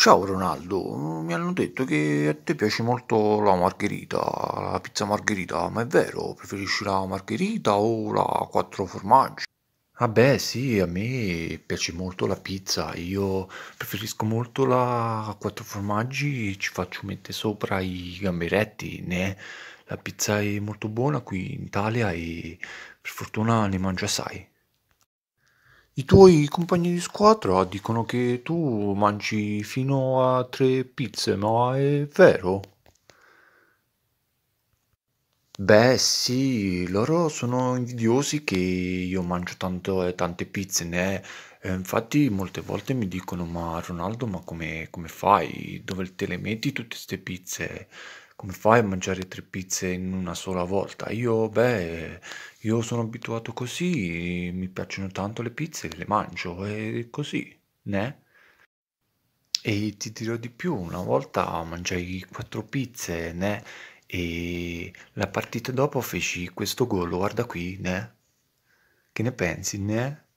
Ciao Ronaldo, mi hanno detto che a te piace molto la margherita, la pizza margherita, ma è vero? Preferisci la margherita o la quattro formaggi? Ah beh sì, a me piace molto la pizza, io preferisco molto la quattro formaggi, ci faccio mettere sopra i gamberetti, né? La pizza è molto buona qui in Italia e per fortuna ne mangio assai. I tuoi compagni di squadra dicono che tu mangi fino a tre pizze, ma è vero? Beh, sì, loro sono invidiosi che io mangio tanto e tante pizze, né? E eh, infatti molte volte mi dicono, ma Ronaldo, ma come, come fai? Dove te le metti tutte queste pizze? Come fai a mangiare tre pizze in una sola volta? Io, beh io sono abituato così, mi piacciono tanto le pizze, le mangio e così, ne? E ti dirò di più, una volta mangiai quattro pizze, ne? E la partita dopo feci questo gol, guarda qui, ne? Che ne pensi, ne?